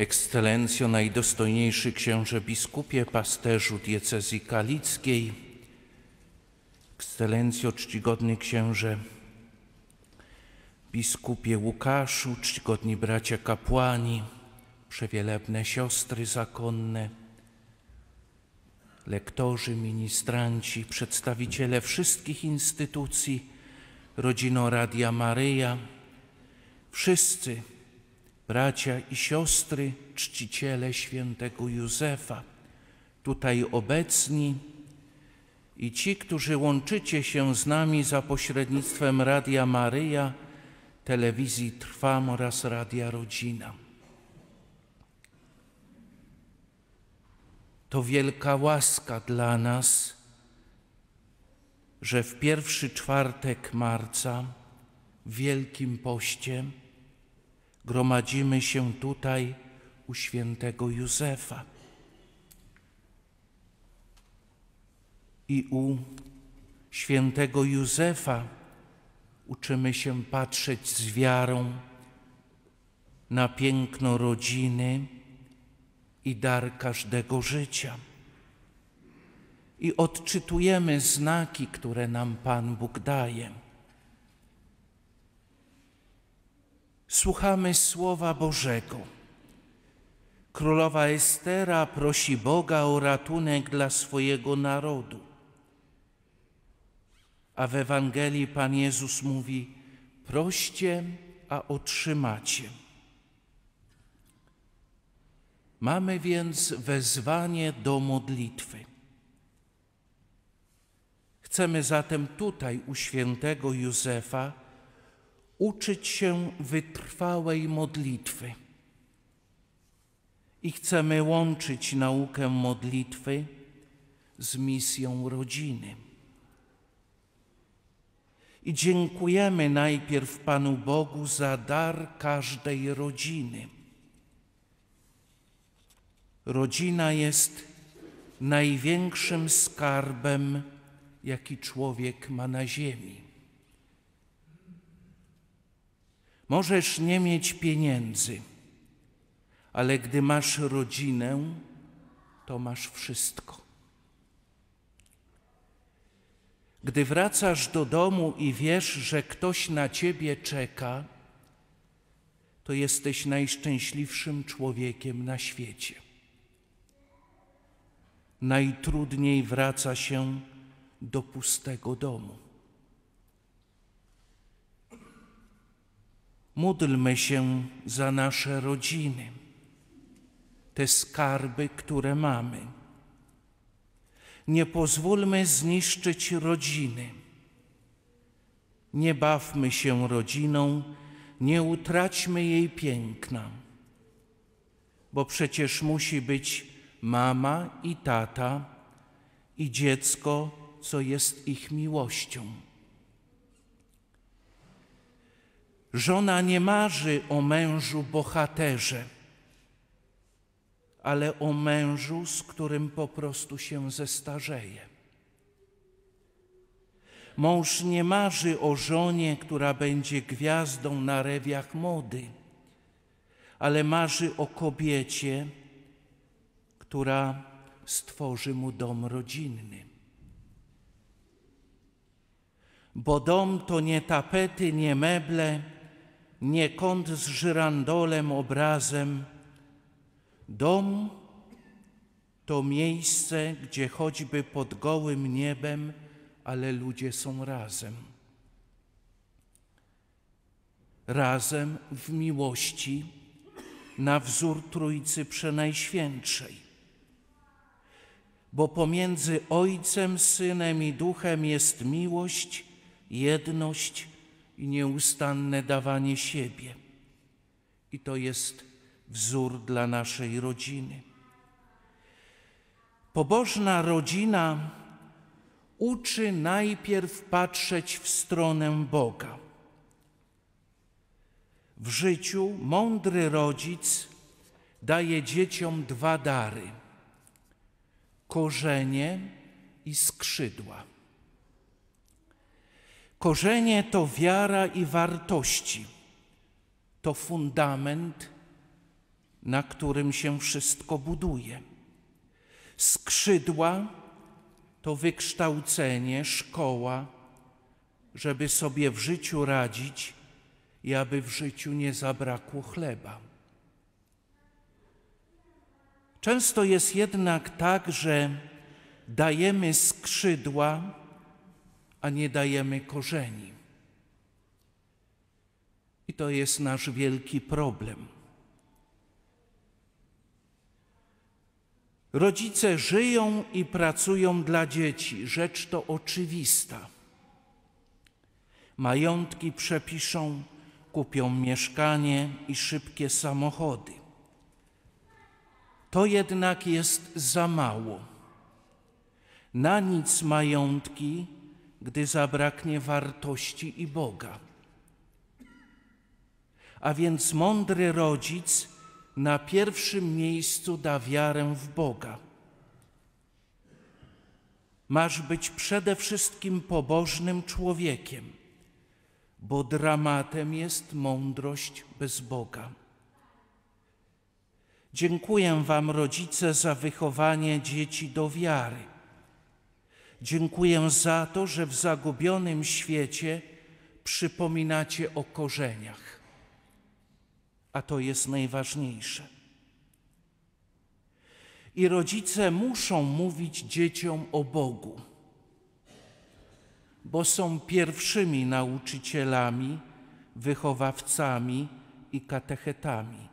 Ekscelencjo najdostojniejszy księże biskupie, pasterzu diecezji kalickiej, Ekscelencjo czcigodny księże biskupie Łukaszu, czcigodni bracia kapłani, przewielebne siostry zakonne, lektorzy, ministranci, przedstawiciele wszystkich instytucji, rodzino Radia Maryja, wszyscy bracia i siostry, czciciele świętego Józefa, tutaj obecni i ci, którzy łączycie się z nami za pośrednictwem Radia Maryja, telewizji Trwam oraz Radia Rodzina. To wielka łaska dla nas, że w pierwszy czwartek marca w Wielkim Poście gromadzimy się tutaj u świętego Józefa i u świętego Józefa uczymy się patrzeć z wiarą na piękno rodziny i dar każdego życia. I odczytujemy znaki, które nam Pan Bóg daje. słuchamy Słowa Bożego. Królowa Estera prosi Boga o ratunek dla swojego narodu. A w Ewangelii Pan Jezus mówi: Proście, a otrzymacie. Mamy więc wezwanie do modlitwy. Chcemy zatem tutaj u świętego Józefa uczyć się wytrwałej modlitwy. I chcemy łączyć naukę modlitwy z misją rodziny. I dziękujemy najpierw Panu Bogu za dar każdej rodziny. Rodzina jest największym skarbem, jaki człowiek ma na ziemi. Możesz nie mieć pieniędzy, ale gdy masz rodzinę, to masz wszystko. Gdy wracasz do domu i wiesz, że ktoś na ciebie czeka, to jesteś najszczęśliwszym człowiekiem na świecie. Najtrudniej wraca się do pustego domu. Módlmy się za nasze rodziny, te skarby, które mamy. Nie pozwólmy zniszczyć rodziny. Nie bawmy się rodziną, nie utraćmy jej piękna, bo przecież musi być mama i tata i dziecko, co jest ich miłością. Żona nie marzy o mężu bohaterze, ale o mężu, z którym po prostu się zestarzeje. Mąż nie marzy o żonie, która będzie gwiazdą na rewiach mody, ale marzy o kobiecie, która stworzy mu dom rodzinny. Bo dom to nie tapety, nie meble, nie kąt z żyrandolem obrazem. Dom to miejsce, gdzie choćby pod gołym niebem, ale ludzie są razem. Razem w miłości na wzór Trójcy Przenajświętszej. Bo pomiędzy Ojcem, Synem i Duchem jest miłość, jedność, i nieustanne dawanie siebie. I to jest wzór dla naszej rodziny. Pobożna rodzina uczy najpierw patrzeć w stronę Boga. W życiu mądry rodzic daje dzieciom dwa dary: korzenie i skrzydła. Korzenie to wiara i wartości. To fundament, na którym się wszystko buduje. Skrzydła to wykształcenie, szkoła, żeby sobie w życiu radzić i aby w życiu nie zabrakło chleba. Często jest jednak tak, że dajemy skrzydła a nie dajemy korzeni. I to jest nasz wielki problem. Rodzice żyją i pracują dla dzieci, rzecz to oczywista. Majątki przepiszą, kupią mieszkanie i szybkie samochody. To jednak jest za mało. Na nic majątki, gdy zabraknie wartości i Boga. A więc mądry rodzic na pierwszym miejscu da wiarę w Boga. Masz być przede wszystkim pobożnym człowiekiem, bo dramatem jest mądrość bez Boga. Dziękuję Wam, rodzice, za wychowanie dzieci do wiary Dziękuję za to, że w zagubionym świecie przypominacie o korzeniach. A to jest najważniejsze. I rodzice muszą mówić dzieciom o Bogu, bo są pierwszymi nauczycielami, wychowawcami i katechetami.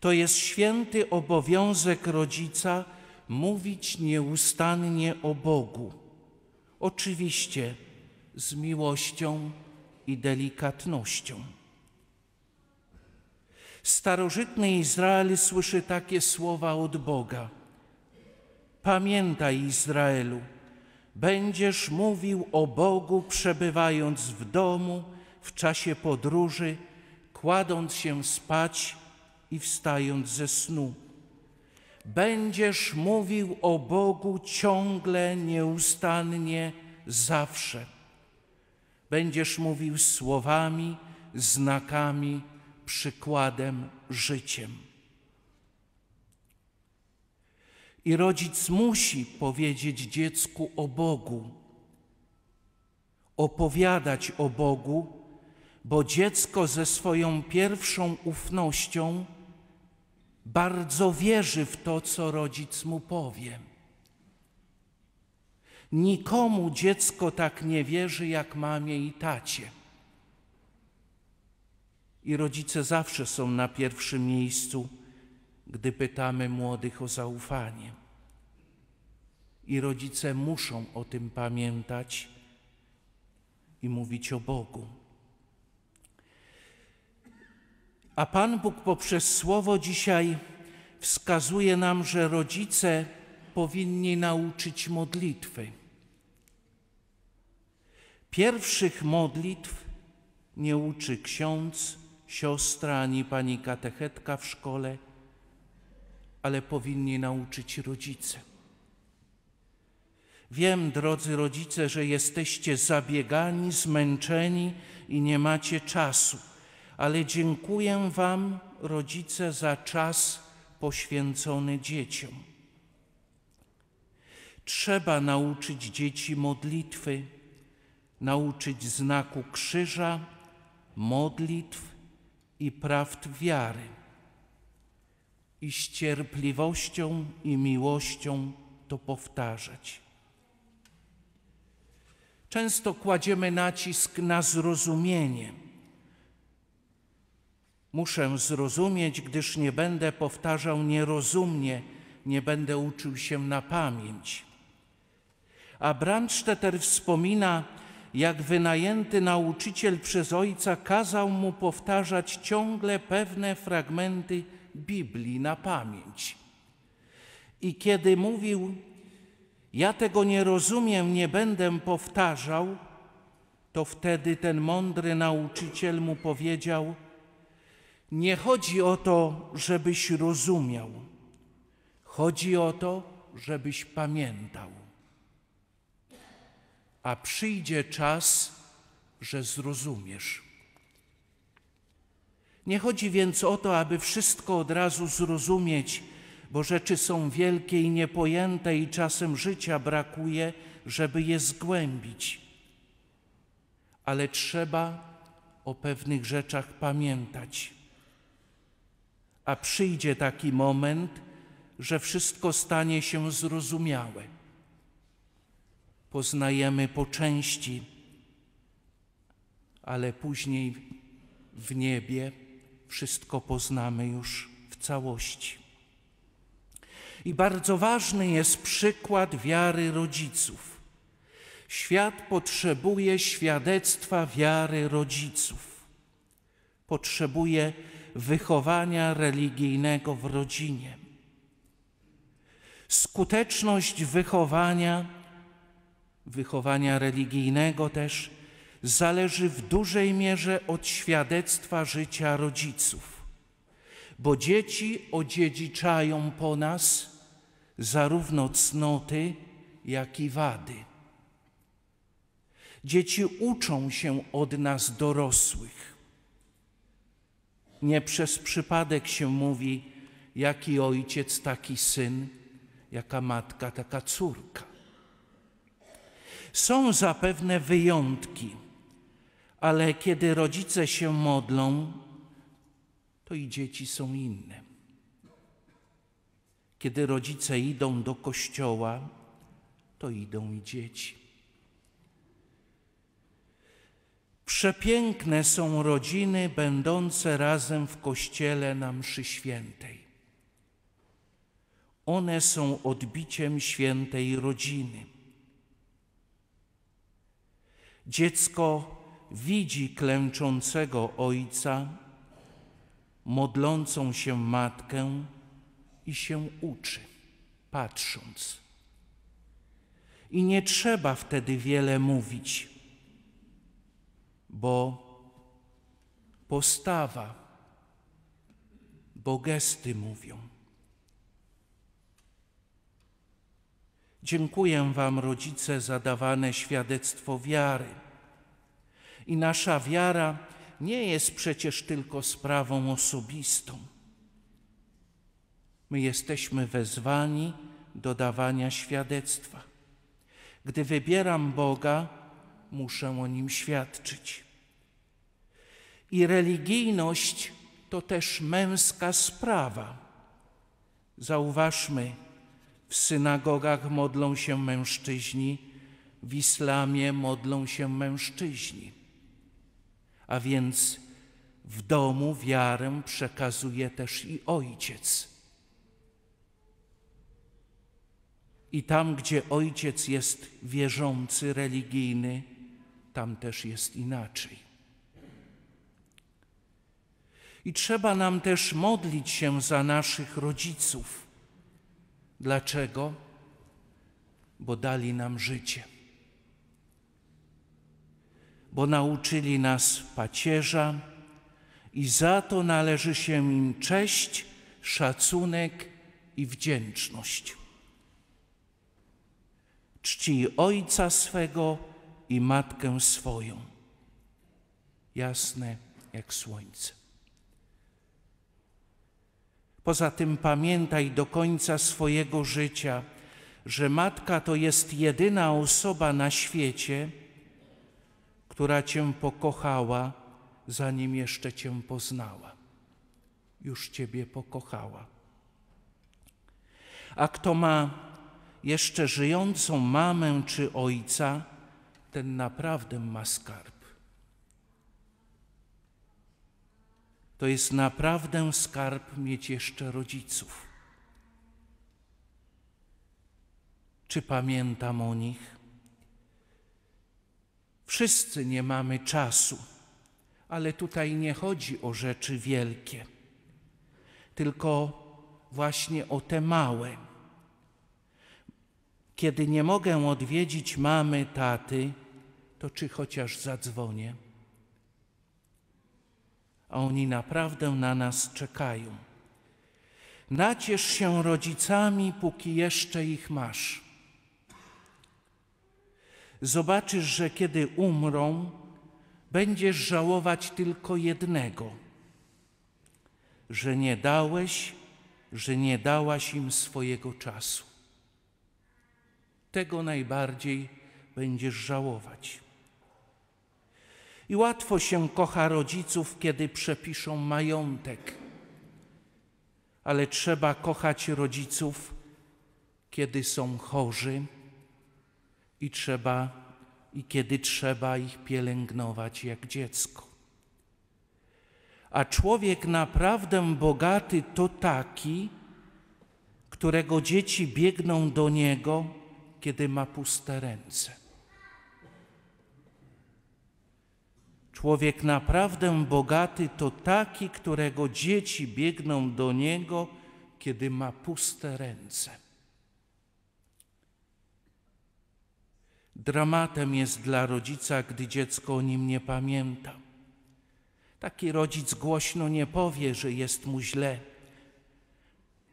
To jest święty obowiązek rodzica mówić nieustannie o Bogu. Oczywiście z miłością i delikatnością. Starożytny Izrael słyszy takie słowa od Boga. Pamiętaj, Izraelu, będziesz mówił o Bogu, przebywając w domu, w czasie podróży, kładąc się spać i wstając ze snu będziesz mówił o Bogu ciągle, nieustannie, zawsze. Będziesz mówił słowami, znakami, przykładem, życiem. I rodzic musi powiedzieć dziecku o Bogu, opowiadać o Bogu, bo dziecko ze swoją pierwszą ufnością bardzo wierzy w to, co rodzic mu powie. Nikomu dziecko tak nie wierzy jak mamie i tacie. I rodzice zawsze są na pierwszym miejscu, gdy pytamy młodych o zaufanie. I rodzice muszą o tym pamiętać i mówić o Bogu. A Pan Bóg poprzez Słowo dzisiaj wskazuje nam, że rodzice powinni nauczyć modlitwy. Pierwszych modlitw nie uczy ksiądz, siostra ani pani katechetka w szkole, ale powinni nauczyć rodzice. Wiem, drodzy rodzice, że jesteście zabiegani, zmęczeni i nie macie czasu ale dziękuję Wam, rodzice, za czas poświęcony dzieciom. Trzeba nauczyć dzieci modlitwy, nauczyć znaku krzyża, modlitw i prawd wiary. I z cierpliwością i miłością to powtarzać. Często kładziemy nacisk na zrozumienie Muszę zrozumieć, gdyż nie będę powtarzał nierozumnie, nie będę uczył się na pamięć. A Brandstetter wspomina, jak wynajęty nauczyciel przez ojca kazał mu powtarzać ciągle pewne fragmenty Biblii na pamięć. I kiedy mówił, ja tego nie rozumiem, nie będę powtarzał, to wtedy ten mądry nauczyciel mu powiedział, nie chodzi o to, żebyś rozumiał. Chodzi o to, żebyś pamiętał. A przyjdzie czas, że zrozumiesz. Nie chodzi więc o to, aby wszystko od razu zrozumieć, bo rzeczy są wielkie i niepojęte i czasem życia brakuje, żeby je zgłębić. Ale trzeba o pewnych rzeczach pamiętać a przyjdzie taki moment, że wszystko stanie się zrozumiałe. Poznajemy po części, ale później w niebie wszystko poznamy już w całości. I bardzo ważny jest przykład wiary rodziców. Świat potrzebuje świadectwa wiary rodziców. Potrzebuje wychowania religijnego w rodzinie. Skuteczność wychowania, wychowania religijnego też zależy w dużej mierze od świadectwa życia rodziców, bo dzieci odziedziczają po nas zarówno cnoty, jak i wady. Dzieci uczą się od nas dorosłych. Nie przez przypadek się mówi, jaki ojciec, taki syn, jaka matka, taka córka. Są zapewne wyjątki, ale kiedy rodzice się modlą, to i dzieci są inne. Kiedy rodzice idą do kościoła, to idą i dzieci. Przepiękne są rodziny będące razem w kościele na mszy świętej. One są odbiciem świętej rodziny. Dziecko widzi klęczącego ojca, modlącą się matkę i się uczy, patrząc. I nie trzeba wtedy wiele mówić bo postawa, bo gesty mówią. Dziękuję Wam, rodzice, za dawane świadectwo wiary. I nasza wiara nie jest przecież tylko sprawą osobistą. My jesteśmy wezwani do dawania świadectwa. Gdy wybieram Boga, muszę o nim świadczyć. I religijność to też męska sprawa. Zauważmy, w synagogach modlą się mężczyźni, w islamie modlą się mężczyźni. A więc w domu wiarę przekazuje też i ojciec. I tam, gdzie ojciec jest wierzący, religijny, tam też jest inaczej. I trzeba nam też modlić się za naszych rodziców. Dlaczego? Bo dali nam życie. Bo nauczyli nas pacierza i za to należy się im cześć, szacunek i wdzięczność. Czci ojca swego, i matkę swoją, jasne jak słońce. Poza tym pamiętaj do końca swojego życia, że matka to jest jedyna osoba na świecie, która cię pokochała, zanim jeszcze cię poznała. Już ciebie pokochała. A kto ma jeszcze żyjącą mamę czy ojca, ten naprawdę ma skarb. To jest naprawdę skarb mieć jeszcze rodziców. Czy pamiętam o nich? Wszyscy nie mamy czasu, ale tutaj nie chodzi o rzeczy wielkie, tylko właśnie o te małe. Kiedy nie mogę odwiedzić mamy, taty, to czy chociaż zadzwonię? A oni naprawdę na nas czekają. Naciesz się rodzicami, póki jeszcze ich masz. Zobaczysz, że kiedy umrą, będziesz żałować tylko jednego: że nie dałeś, że nie dałaś im swojego czasu. Tego najbardziej będziesz żałować. I łatwo się kocha rodziców, kiedy przepiszą majątek. Ale trzeba kochać rodziców, kiedy są chorzy i trzeba i kiedy trzeba ich pielęgnować jak dziecko. A człowiek naprawdę bogaty to taki, którego dzieci biegną do niego, kiedy ma puste ręce. Człowiek naprawdę bogaty to taki, którego dzieci biegną do niego, kiedy ma puste ręce. Dramatem jest dla rodzica, gdy dziecko o nim nie pamięta. Taki rodzic głośno nie powie, że jest mu źle.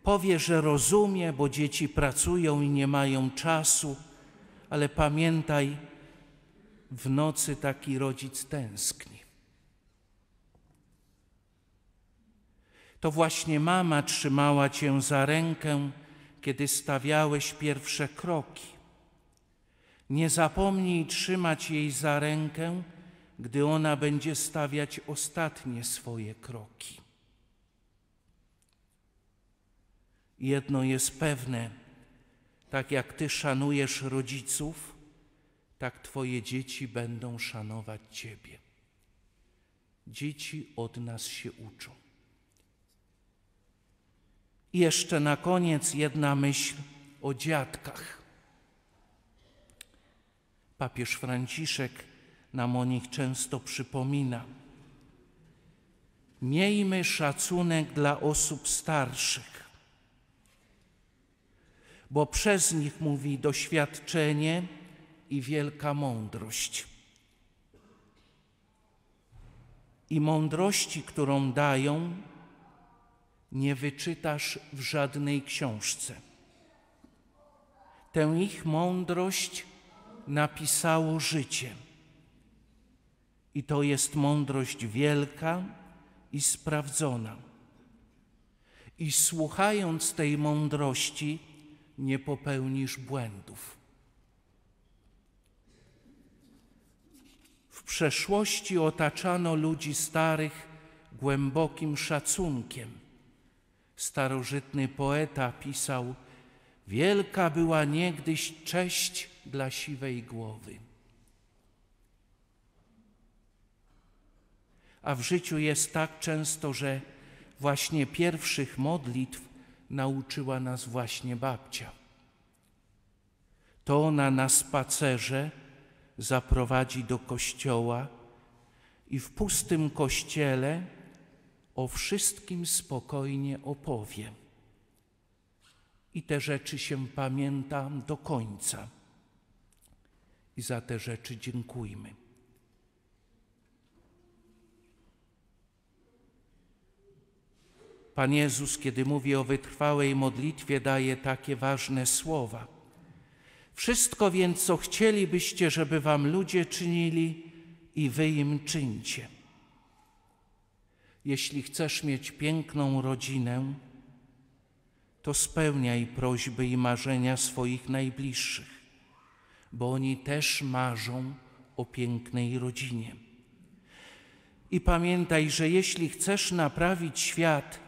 Powie, że rozumie, bo dzieci pracują i nie mają czasu, ale pamiętaj, w nocy taki rodzic tęskni. To właśnie mama trzymała cię za rękę, kiedy stawiałeś pierwsze kroki. Nie zapomnij trzymać jej za rękę, gdy ona będzie stawiać ostatnie swoje kroki. Jedno jest pewne, tak jak ty szanujesz rodziców, tak Twoje dzieci będą szanować Ciebie. Dzieci od nas się uczą. I jeszcze na koniec jedna myśl o dziadkach. Papież Franciszek nam o nich często przypomina. Miejmy szacunek dla osób starszych, bo przez nich mówi doświadczenie, i wielka mądrość. I mądrości, którą dają, nie wyczytasz w żadnej książce. Tę ich mądrość napisało życie. I to jest mądrość wielka i sprawdzona. I słuchając tej mądrości, nie popełnisz błędów. W przeszłości otaczano ludzi starych głębokim szacunkiem. Starożytny poeta pisał: Wielka była niegdyś cześć dla siwej głowy. A w życiu jest tak często, że właśnie pierwszych modlitw nauczyła nas właśnie babcia. To ona na spacerze zaprowadzi do kościoła i w pustym kościele o wszystkim spokojnie opowie. I te rzeczy się pamiętam do końca. I za te rzeczy dziękujmy. Pan Jezus, kiedy mówi o wytrwałej modlitwie, daje takie ważne słowa. Wszystko więc, co chcielibyście, żeby wam ludzie czynili, i wy im czyńcie. Jeśli chcesz mieć piękną rodzinę, to spełniaj prośby i marzenia swoich najbliższych, bo oni też marzą o pięknej rodzinie. I pamiętaj, że jeśli chcesz naprawić świat,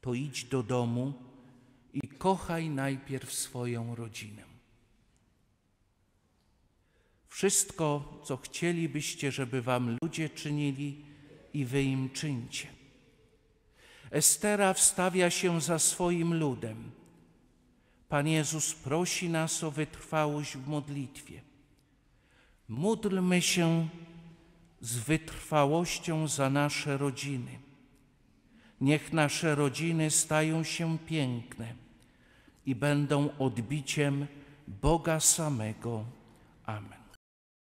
to idź do domu i kochaj najpierw swoją rodzinę. Wszystko, co chcielibyście, żeby wam ludzie czynili, i wy im czyńcie. Estera wstawia się za swoim ludem. Pan Jezus prosi nas o wytrwałość w modlitwie. Módlmy się z wytrwałością za nasze rodziny. Niech nasze rodziny stają się piękne i będą odbiciem Boga samego. Amen.